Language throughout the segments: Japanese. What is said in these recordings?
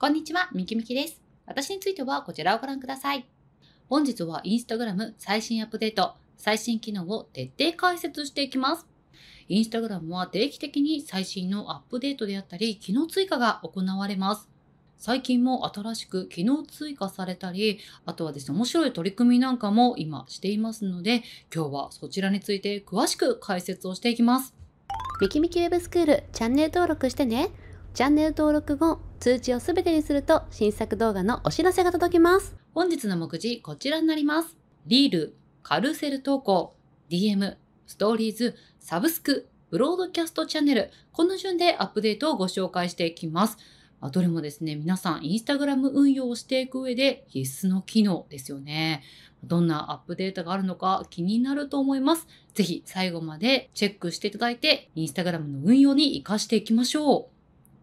こんにちは、みきみきです。私についてはこちらをご覧ください。本日は Instagram 最新アップデート、最新機能を徹底解説していきます。Instagram は定期的に最新のアップデートであったり、機能追加が行われます。最近も新しく機能追加されたり、あとはですね、面白い取り組みなんかも今していますので、今日はそちらについて詳しく解説をしていきます。みきみきウェブスクールチャンネル登録してね。チャンネル登録後、通知をすべてにすると新作動画のお知らせが届きます。本日の目次、こちらになります。リール、カルセル投稿、DM、ストーリーズ、サブスク、ブロードキャストチャンネル、この順でアップデートをご紹介していきます。どれもですね、皆さん、インスタグラム運用をしていく上で必須の機能ですよね。どんなアップデートがあるのか気になると思います。ぜひ最後までチェックしていただいて、インスタグラムの運用に活かしていきましょう。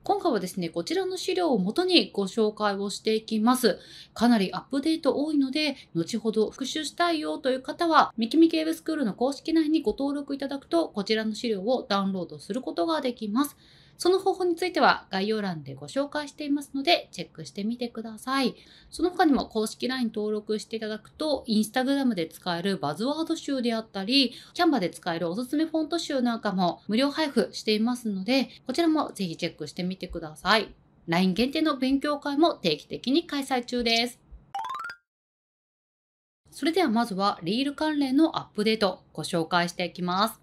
今回はですね、こちらの資料をもとにご紹介をしていきます。かなりアップデート多いので、後ほど復習したいよという方は、ミキミキウェブスクールの公式内にご登録いただくと、こちらの資料をダウンロードすることができます。その方法については概要欄でご紹介していますので、チェックしてみてください。その他にも公式 LINE 登録していただくと、Instagram で使えるバズワード集であったり、Canva で使えるおすすめフォント集なんかも無料配布していますので、こちらもぜひチェックしてみてください。LINE 限定の勉強会も定期的に開催中です。それではまずはリール関連のアップデートご紹介していきます。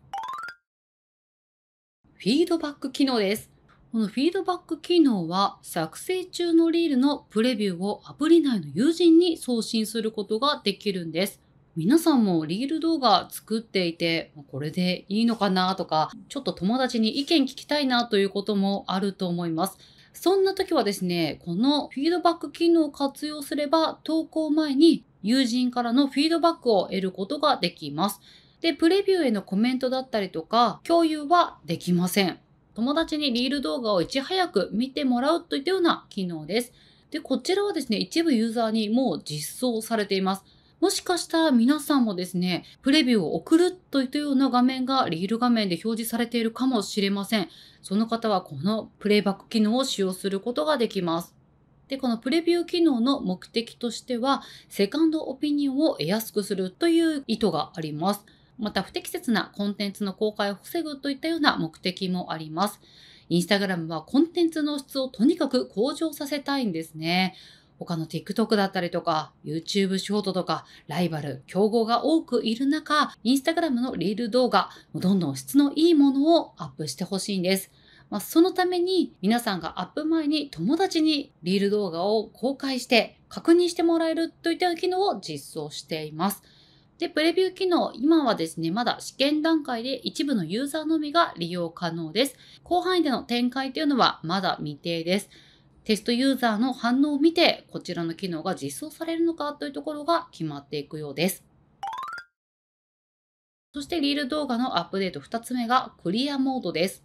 フィードバック機能です。このフィードバック機能は作成中のリールのプレビューをアプリ内の友人に送信することができるんです。皆さんもリール動画作っていて、これでいいのかなとか、ちょっと友達に意見聞きたいなということもあると思います。そんな時はですね、このフィードバック機能を活用すれば、投稿前に友人からのフィードバックを得ることができます。で、プレビューへのコメントだったりとか、共有はできません。友達にリール動画をいち早く見てもらうといったような機能です。で、こちらはですね、一部ユーザーにもう実装されています。もしかしたら皆さんもですね、プレビューを送るといったような画面がリール画面で表示されているかもしれません。その方はこのプレイバック機能を使用することができます。で、このプレビュー機能の目的としては、セカンドオピニオンを得やすくするという意図があります。また不適切なコンテンツの公開を防ぐといったような目的もあります。インスタグラムはコンテンツの質をとにかく向上させたいんですね。他の TikTok だったりとか、YouTube ショートとか、ライバル、競合が多くいる中、インスタグラムのリール動画、どんどん質のいいものをアップしてほしいんです。まあ、そのために皆さんがアップ前に友達にリール動画を公開して確認してもらえるといった機能を実装しています。で、プレビュー機能、今はですね、まだ試験段階で一部のユーザーのみが利用可能です。広範囲での展開というのはまだ未定です。テストユーザーの反応を見て、こちらの機能が実装されるのかというところが決まっていくようです。そして、リール動画のアップデート2つ目がクリアモードです。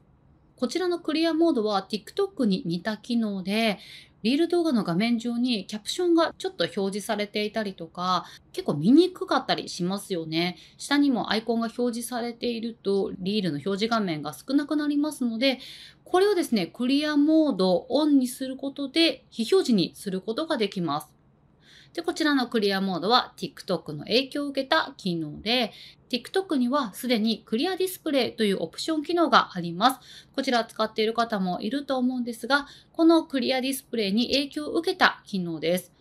こちらのクリアモードは TikTok に似た機能で、リール動画の画面上にキャプションがちょっと表示されていたりとか、結構見にくかったりしますよね。下にもアイコンが表示されていると、リールの表示画面が少なくなりますので、これをですね、クリアモードオンにすることで、非表示にすることができます。で、こちらのクリアモードは TikTok の影響を受けた機能で、TikTok にはすでにクリアディスプレイというオプション機能があります。こちら使っている方もいると思うんですが、このクリアディスプレイに影響を受けた機能です。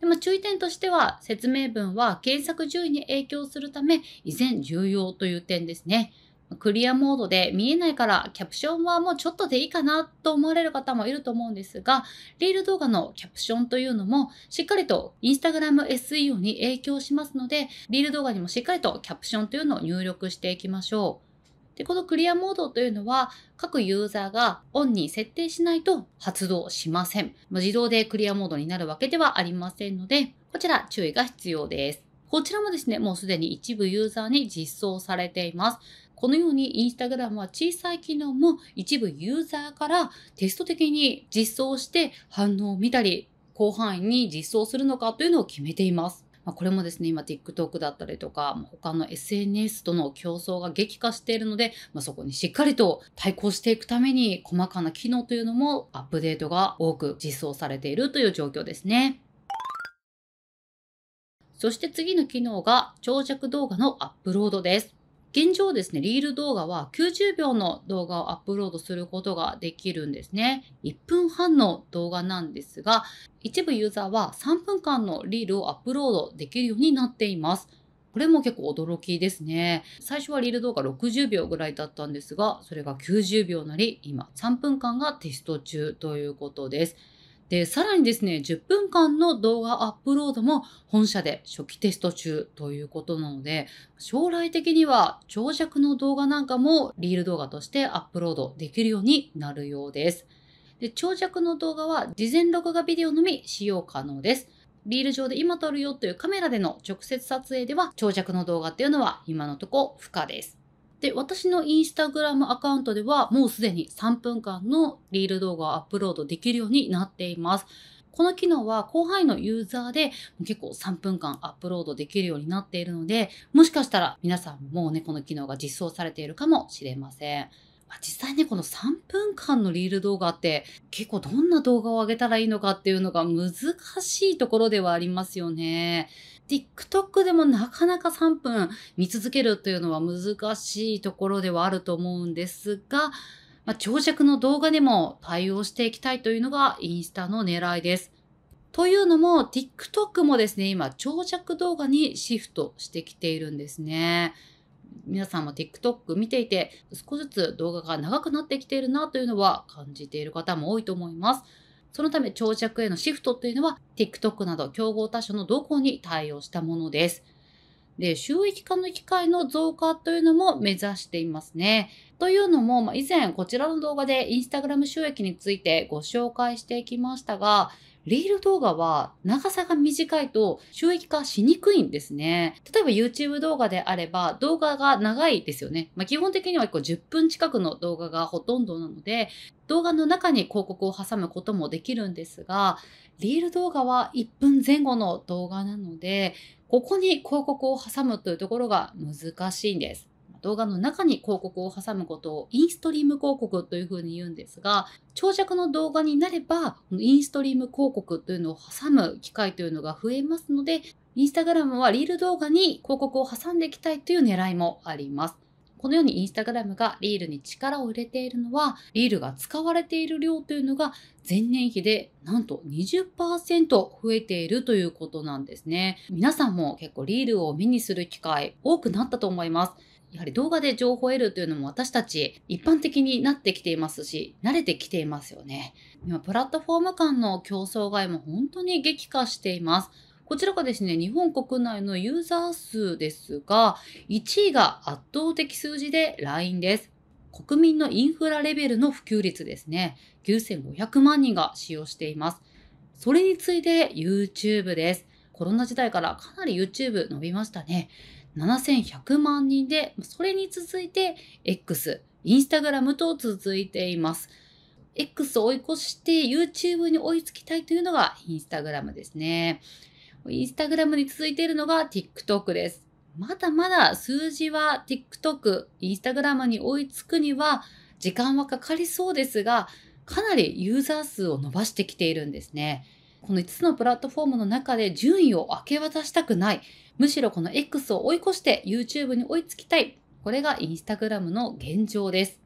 でも注意点としては、説明文は検索順位に影響するため、依然重要という点ですね。クリアモードで見えないからキャプションはもうちょっとでいいかなと思われる方もいると思うんですが、リール動画のキャプションというのもしっかりと Instagram SEO に影響しますので、リール動画にもしっかりとキャプションというのを入力していきましょう。で、このクリアモードというのは各ユーザーがオンに設定しないと発動しません。自動でクリアモードになるわけではありませんので、こちら注意が必要です。こちらもですね、もうすでに一部ユーザーに実装されています。このようにインスタグラムは小さい機能も一部ユーザーからテスト的に実装して反応を見たり、広範囲に実装するのかというのを決めています。まこれもですね、今 TikTok だったりとか、他の SNS との競争が激化しているので、まあ、そこにしっかりと対抗していくために、細かな機能というのもアップデートが多く実装されているという状況ですね。そして次の機能が長尺動画のアップロードです。現状ですね、リール動画は90秒の動画をアップロードすることができるんですね。1分半の動画なんですが、一部ユーザーは3分間のリールをアップロードできるようになっています。これも結構驚きですね。最初はリール動画60秒ぐらいだったんですが、それが90秒なり、今3分間がテスト中ということです。で、さらにですね、10分間の動画アップロードも本社で初期テスト中ということなので、将来的には長尺の動画なんかもリール動画としてアップロードできるようになるようです。で長尺の動画は事前録画ビデオのみ使用可能です。リール上で今撮るよというカメラでの直接撮影では長尺の動画っていうのは今のとこ不可です。で、私のインスタグラムアカウントではもうすでに3分間のリール動画をアップロードできるようになっています。この機能は広範囲のユーザーで結構3分間アップロードできるようになっているので、もしかしたら皆さんもうね、この機能が実装されているかもしれません。ま実際ね、この3分間のリール動画って結構どんな動画を上げたらいいのかっていうのが難しいところではありますよね。TikTok でもなかなか3分見続けるというのは難しいところではあると思うんですが、まあ、長尺の動画でも対応していきたいというのがインスタの狙いです。というのも TikTok もですね、今長尺動画にシフトしてきているんですね。皆さんも TikTok 見ていて少しずつ動画が長くなってきているなというのは感じている方も多いと思います。そのため長尺へのシフトというのは TikTok など競合他社のどこに対応したものです。で、収益化の機会の増加というのも目指していますね。というのも、まあ、以前こちらの動画で Instagram 収益についてご紹介してきましたが、リール動画は長さが短いと収益化しにくいんですね。例えば YouTube 動画であれば動画が長いですよね。まあ、基本的には1個10分近くの動画がほとんどなので、動画の中に広告を挟むこともできるんですが、リール動画は1分前後の動画なので、ここに広告を挟むというところが難しいんです。動画の中に広告を挟むことをインストリーム広告というふうに言うんですが、長尺の動画になれば、インストリーム広告というのを挟む機会というのが増えますので、インスタグラムはリール動画に広告を挟んでいきたいという狙いもあります。このようにインスタグラムがリールに力を入れているのは、リールが使われている量というのが前年比でなんと20%増えているということなんですね。皆さんも結構リールを目にする機会多くなったと思います。やはり動画で情報を得るというのも私たち一般的になってきていますし、慣れてきていますよね。今、プラットフォーム間の競争外も本当に激化しています。こちらがですね、日本国内のユーザー数ですが、1位が圧倒的数字で LINE です。国民のインフラレベルの普及率ですね、9500万人が使用しています。それに次いで YouTube です。コロナ時代からかなり YouTube 伸びましたね。7100万人で、それに続いて X、インスタグラムと続いています。X を追い越して YouTube に追いつきたいというのがインスタグラムですね。インスタグラムに続いているのが TikTok です。まだまだ数字は TikTok、インスタグラムに追いつくには時間はかかりそうですが、かなりユーザー数を伸ばしてきているんですね。この5つのプラットフォームの中で順位を明け渡したくない。むしろこの X を追い越して YouTube に追いつきたい。これが Instagram の現状です。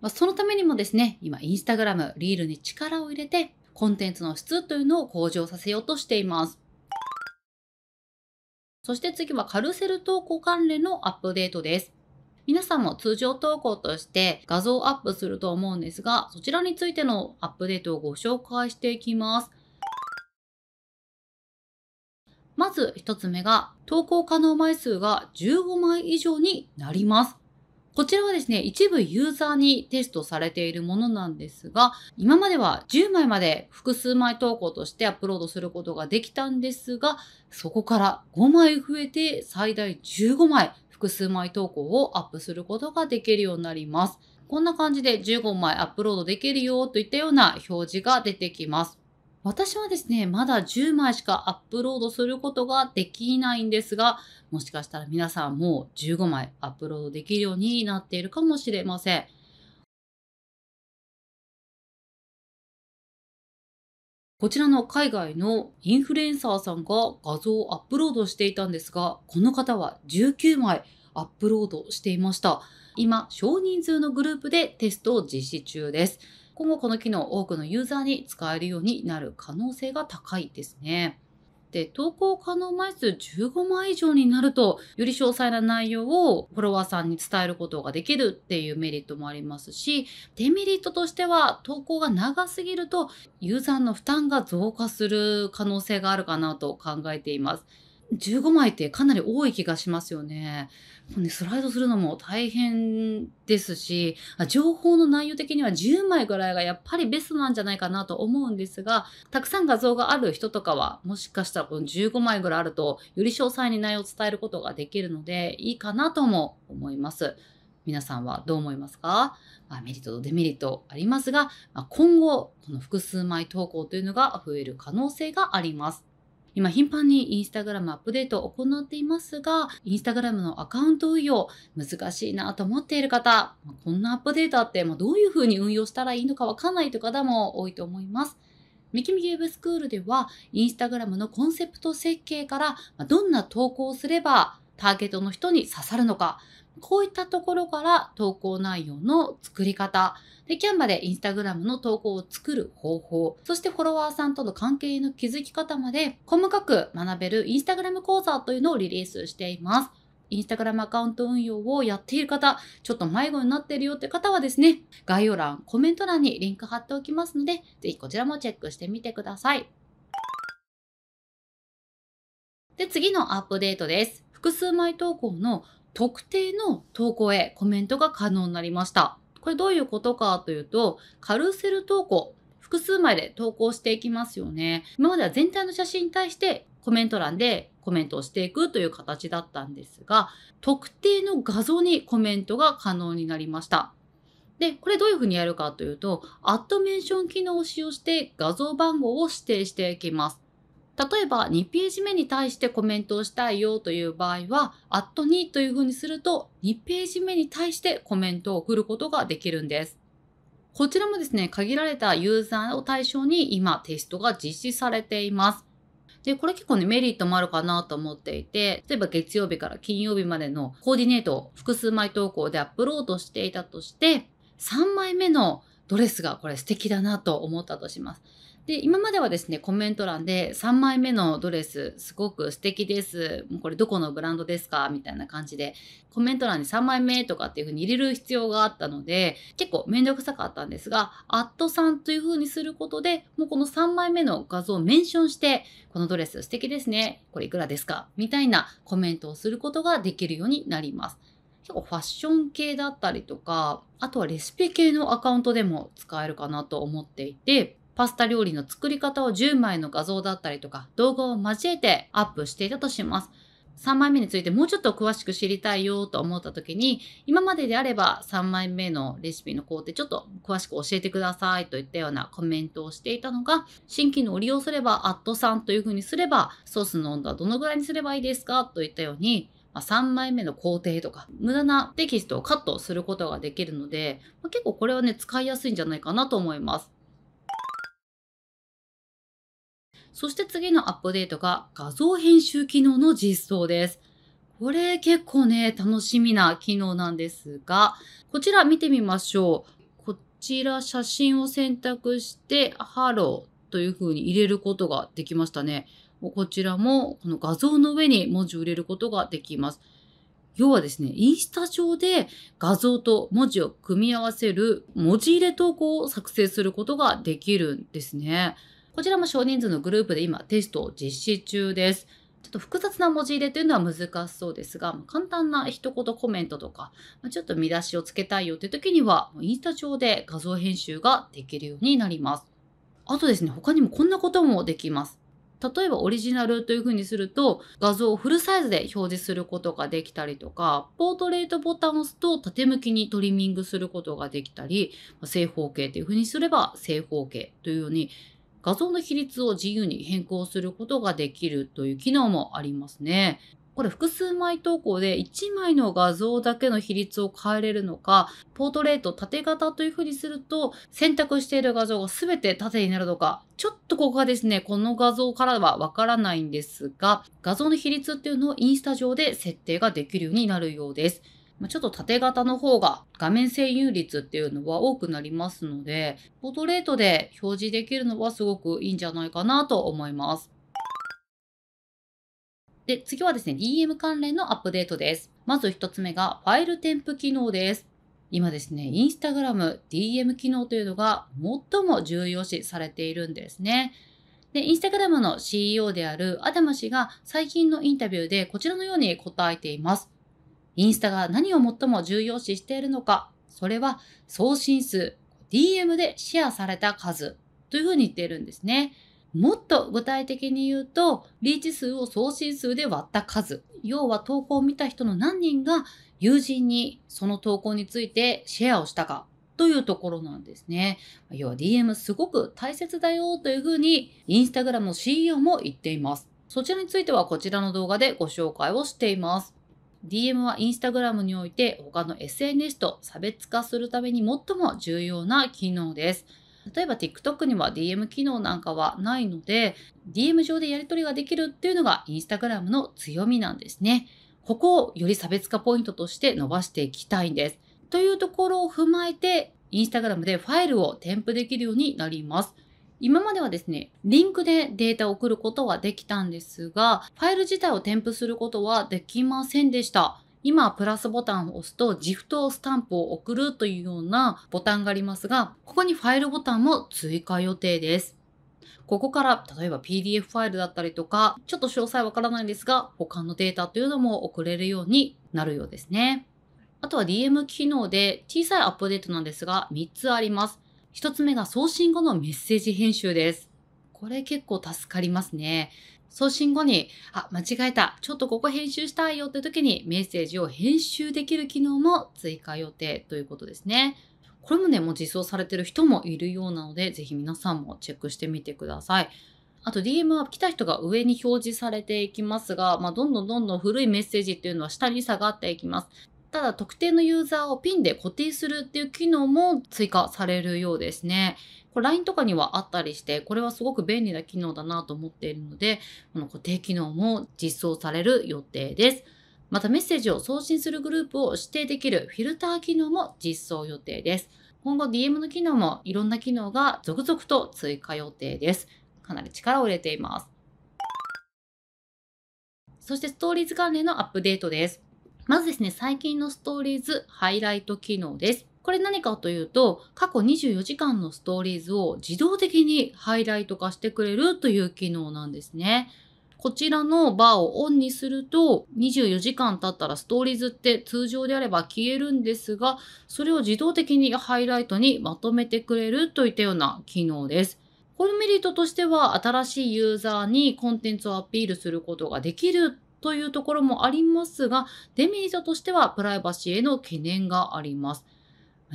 まあ、そのためにもですね、今 Instagram、リールに力を入れて、コンテンツの質というのを向上させようとしています。そして次はカルセル投稿関連のアップデートです。皆さんも通常投稿として画像をアップすると思うんですが、そちらについてのアップデートをご紹介していきます。まず一つ目が、投稿可能枚数が15枚以上になります。こちらはですね、一部ユーザーにテストされているものなんですが、今までは10枚まで複数枚投稿としてアップロードすることができたんですが、そこから5枚増えて最大15枚複数枚投稿をアップすることができるようになります。こんな感じで15枚アップロードできるよといったような表示が出てきます。私はですね、まだ10枚しかアップロードすることができないんですが、もしかしたら皆さんもう15枚アップロードできるようになっているかもしれません。こちらの海外のインフルエンサーさんが画像をアップロードしていたんですが、この方は19枚アップロードしていました。今、少人数のグループでテストを実施中です。今後この機能多くのユーザーに使えるようになる可能性が高いですね。で、投稿可能枚数15枚以上になると、より詳細な内容をフォロワーさんに伝えることができるっていうメリットもありますし、デメリットとしては、投稿が長すぎると、ユーザーの負担が増加する可能性があるかなと考えています。15枚ってかなり多い気がしますよね。スライドするのも大変ですし、情報の内容的には10枚ぐらいがやっぱりベストなんじゃないかなと思うんですが、たくさん画像がある人とかは、もしかしたらこの15枚ぐらいあると、より詳細に内容を伝えることができるので、いいかなとも思います。皆さんはどう思いますか、まあ、メリットとデメリットありますが、まあ、今後、この複数枚投稿というのが増える可能性があります。今頻繁にインスタグラムアップデートを行っていますが、インスタグラムのアカウント運用難しいなと思っている方、こんなアップデートあってもどういうふうに運用したらいいのかわかんないという方も多いと思います。ミキミキウェブスクールでは、インスタグラムのコンセプト設計から、どんな投稿をすればターゲットの人に刺さるのか、こういったところから投稿内容の作り方、で、キャンバでインスタグラムの投稿を作る方法、そしてフォロワーさんとの関係の築き方まで細かく学べるインスタグラム講座というのをリリースしています。インスタグラムアカウント運用をやっている方、ちょっと迷子になっているよって方はですね、概要欄、コメント欄にリンク貼っておきますので、ぜひこちらもチェックしてみてください。で、次のアップデートです。複数枚投稿の特定の投稿へコメントが可能になりました。これどういうことかというと、カルセル投稿、複数枚で投稿していきますよね。今までは全体の写真に対してコメント欄でコメントをしていくという形だったんですが、特定の画像にコメントが可能になりました。で、これどういうふうにやるかというと、アットメンション機能を使用して画像番号を指定していきます。例えば2ページ目に対してコメントをしたいよという場合は、アット2というふうにすると、2ページ目に対してコメントを送ることができるんです。こちらもですね、限られたユーザーを対象に今テストが実施されています。で、これ結構ね、メリットもあるかなと思っていて、例えば月曜日から金曜日までのコーディネートを複数枚投稿でアップロードしていたとして、3枚目のドレスがこれ素敵だなと思ったとします。で、今まではですね、コメント欄で3枚目のドレスすごく素敵です。もうこれどこのブランドですかみたいな感じで、コメント欄に3枚目とかっていう風に入れる必要があったので、結構めんどくさかったんですが、アットさんという風にすることで、もうこの3枚目の画像をメンションして、このドレス素敵ですね。これいくらですかみたいなコメントをすることができるようになります。結構ファッション系だったりとか、あとはレシピ系のアカウントでも使えるかなと思っていて、パスタ料理の作り方を10枚の画像だったりとか動画を交えてアップしていたとします。3枚目についてもうちょっと詳しく知りたいよと思った時に今までであれば3枚目のレシピの工程ちょっと詳しく教えてくださいといったようなコメントをしていたのが新機能を利用すればアット3というふうにすればソースの温度はどのぐらいにすればいいですかといったようにま3枚目の工程とか無駄なテキストをカットすることができるので、ま結構これはね使いやすいんじゃないかなと思います。そして次のアップデートが画像編集機能の実装です。これ結構ね、楽しみな機能なんですが、こちら見てみましょう。こちら写真を選択して、ハローという風に入れることができましたね。こちらもこの画像の上に文字を入れることができます。要はですね、インスタ上で画像と文字を組み合わせる文字入れ投稿を作成することができるんですね。こちらも少人数のグループで今テストを実施中です。ちょっと複雑な文字入れというのは難しそうですが、簡単な一言コメントとか、ちょっと見出しをつけたいよという時には、インスタ上で画像編集ができるようになります。あとですね、他にもこんなこともできます。例えばオリジナルというふうにすると画像をフルサイズで表示することができたりとかポートレートボタンを押すと縦向きにトリミングすることができたり正方形というふうにすれば正方形というように画像の比率を自由に変更することができるという機能もありますね。これ複数枚投稿で1枚の画像だけの比率を変えれるのか、ポートレート縦型というふうにすると、選択している画像が全て縦になるのか、ちょっとここがですね、この画像からはわからないんですが、画像の比率っていうのをインスタ上で設定ができるようになるようです。まちょっと縦型の方が画面占有率っていうのは多くなりますので、ポートレートで表示できるのはすごくいいんじゃないかなと思います。で、次はですね、DM 関連のアップデートです。まず1つ目がファイル添付機能です。今ですね、インスタグラム DM 機能というのが最も重要視されているんですね。で、インスタグラムの CEO であるアダム氏が最近のインタビューでこちらのように答えています。インスタが何を最も重要視しているのか、それは送信数、DM でシェアされた数というふうに言っているんですね。もっと具体的に言うと、リーチ数を送信数で割った数。要は投稿を見た人の何人が友人にその投稿についてシェアをしたかというところなんですね。要は DM すごく大切だよというふうに、インスタグラムの CEO も言っています。そちらについてはこちらの動画でご紹介をしています。DM は Instagram において他の SNS と差別化するために最も重要な機能です。例えば TikTok には DM 機能なんかはないので DM 上でやり取りができるっていうのが Instagram の強みなんですね。ここをより差別化ポイントとして伸ばしていきたいんです。というところを踏まえて Instagram でファイルを添付できるようになります。今まではですね、リンクでデータを送ることはできたんですが、ファイル自体を添付することはできませんでした。今、プラスボタンを押すと、ジフトスタンプを送るというようなボタンがありますが、ここにファイルボタンも追加予定です。ここから、例えば PDF ファイルだったりとか、ちょっと詳細わからないんですが、他のデータというのも送れるようになるようですね。あとは DM 機能で小さいアップデートなんですが3つあります。一つ目が送信後のメッセージ編集です。これ結構助かりますね。送信後に、あ、間違えた。ちょっとここ編集したいよって時にメッセージを編集できる機能も追加予定ということですね。これもね、もう実装されてる人もいるようなので、ぜひ皆さんもチェックしてみてください。あと DM は来た人が上に表示されていきますが、まあ、どんどんどんどん古いメッセージっていうのは下に下がっていきます。ただ特定のユーザーをピンで固定するっていう機能も追加されるようですね。これ LINE とかにはあったりして、これはすごく便利な機能だなと思っているので、この固定機能も実装される予定です。またメッセージを送信するグループを指定できるフィルター機能も実装予定です。今後 DM の機能もいろんな機能が続々と追加予定です。かなり力を入れています。そしてストーリーズ関連のアップデートです。まずですね、最近のストーリーズハイライト機能です。これ何かというと、過去24時間のストーリーズを自動的にハイライト化してくれるという機能なんですね。こちらのバーをオンにすると、24時間経ったらストーリーズって通常であれば消えるんですが、それを自動的にハイライトにまとめてくれるといったような機能です。このメリットとしては、新しいユーザーにコンテンツをアピールすることができるというところもありますが、デメリットとしてはプライバシーへの懸念があります。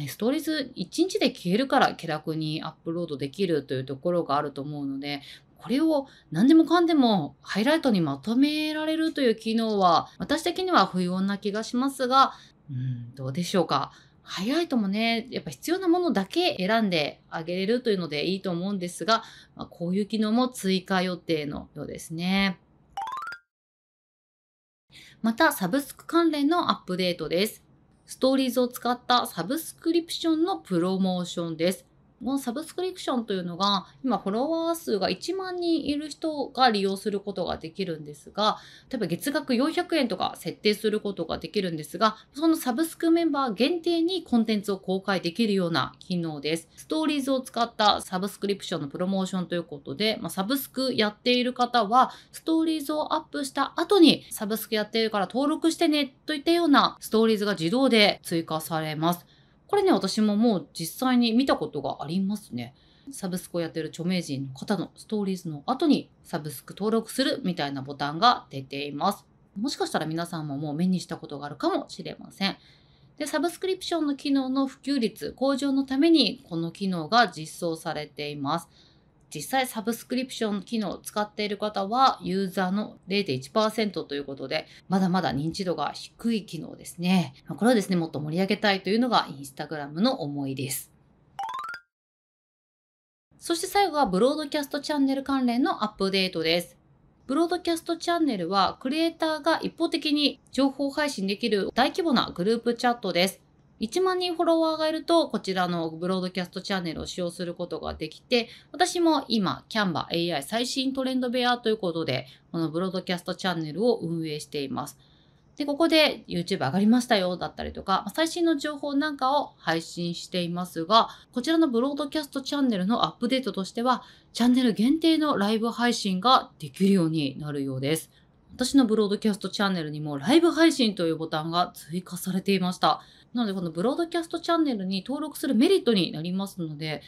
ストーリーズ1日で消えるから気楽にアップロードできるというところがあると思うので、これを何でもかんでもハイライトにまとめられるという機能は、私的には不要な気がしますが、うん、どうでしょうか。ハイライトもね、やっぱ必要なものだけ選んであげれるというのでいいと思うんですが、こういう機能も追加予定のようですね。またサブスク関連のアップデートです。ストーリーズを使ったサブスクリプションのプロモーションです。このサブスクリプションというのが今フォロワー数が1万人いる人が利用することができるんですが例えば月額400円とか設定することができるんですがそのサブスクメンバー限定にコンテンツを公開できるような機能ですストーリーズを使ったサブスクリプションのプロモーションということで、まあ、サブスクやっている方はストーリーズをアップした後にサブスクやっているから登録してねといったようなストーリーズが自動で追加されますこれね、私ももう実際に見たことがありますね。サブスクをやってる著名人の方のストーリーズの後にサブスク登録するみたいなボタンが出ています。もしかしたら皆さんももう目にしたことがあるかもしれません。で、サブスクリプションの機能の普及率向上のためにこの機能が実装されています。実際サブスクリプション機能を使っている方はユーザーの0.1%ということで、まだまだ認知度が低い機能ですね。これをですね、もっと盛り上げたいというのがインスタグラムの思いです。そして最後はブロードキャストチャンネル関連のアップデートです。ブロードキャストチャンネルはクリエイターが一方的に情報配信できる大規模なグループチャットです。1万人フォロワーがいると、こちらのブロードキャストチャンネルを使用することができて、私も今、Canva AI 最新トレンドベアということで、このブロードキャストチャンネルを運営しています。で、ここで YouTube 上がりましたよだったりとか、最新の情報なんかを配信していますが、こちらのブロードキャストチャンネルのアップデートとしては、チャンネル限定のライブ配信ができるようになるようです。私のブロードキャストチャンネルにもライブ配信というボタンが追加されていました。なので、このブロードキャストチャンネルに登録するメリットになりますので、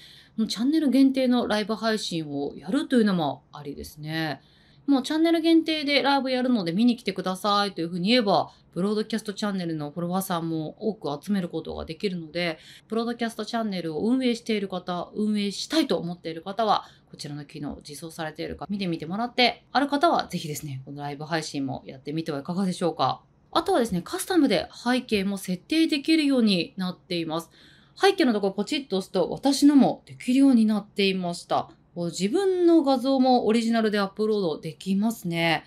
チャンネル限定のライブ配信をやるというのもありですね。もうチャンネル限定でライブやるので見に来てくださいというふうに言えば、ブロードキャストチャンネルのフォロワーさんも多く集めることができるので、ブロードキャストチャンネルを運営している方、運営したいと思っている方は、こちらの機能を実装されているか見てみてもらって、ある方はぜひですね、このライブ配信もやってみてはいかがでしょうか。あとはですね、カスタムで背景も設定できるようになっています。背景のところポチッと押すと私のもできるようになっていました。自分の画像もオリジナルでアップロードできますね。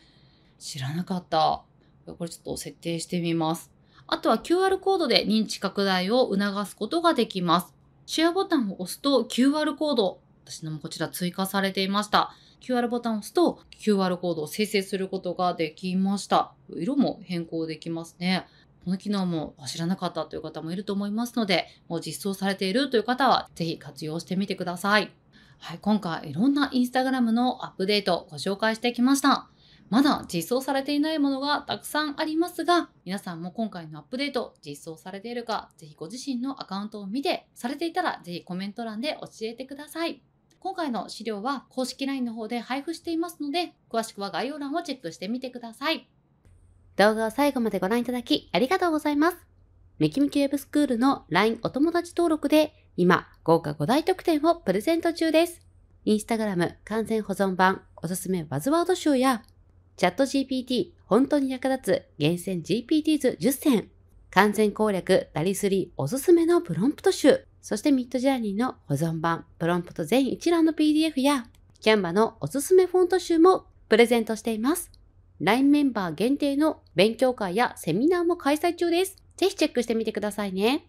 知らなかった。これちょっと設定してみます。あとは QR コードで認知拡大を促すことができます。シェアボタンを押すと QR コード、私のもこちら追加されていました。QR ボタンを押すと QR コードを生成することができました。色も変更できますね。この機能も知らなかったという方もいると思いますので、もう実装されているという方はぜひ活用してみてください。はい、今回いろんなインスタグラムのアップデートご紹介してきました。まだ実装されていないものがたくさんありますが、皆さんも今回のアップデート実装されているか、ぜひご自身のアカウントを見て、されていたらぜひコメント欄で教えてください。今回の資料は公式 LINE の方で配布していますので、詳しくは概要欄をチェックしてみてください。動画を最後までご覧いただきありがとうございます。めきめきウェブスクールの LINE お友達登録で今、豪華5大特典をプレゼント中です。インスタグラム完全保存版おすすめバズワード集や、チャット GPT 本当に役立つ厳選 GPT 図10選、完全攻略ダリスリーおすすめのプロンプト集、そしてミッドジャーニーの保存版プロンプト全一覧の PDF や、キャンバのおすすめフォント集もプレゼントしています。LINE メンバー限定の勉強会やセミナーも開催中です。ぜひチェックしてみてくださいね。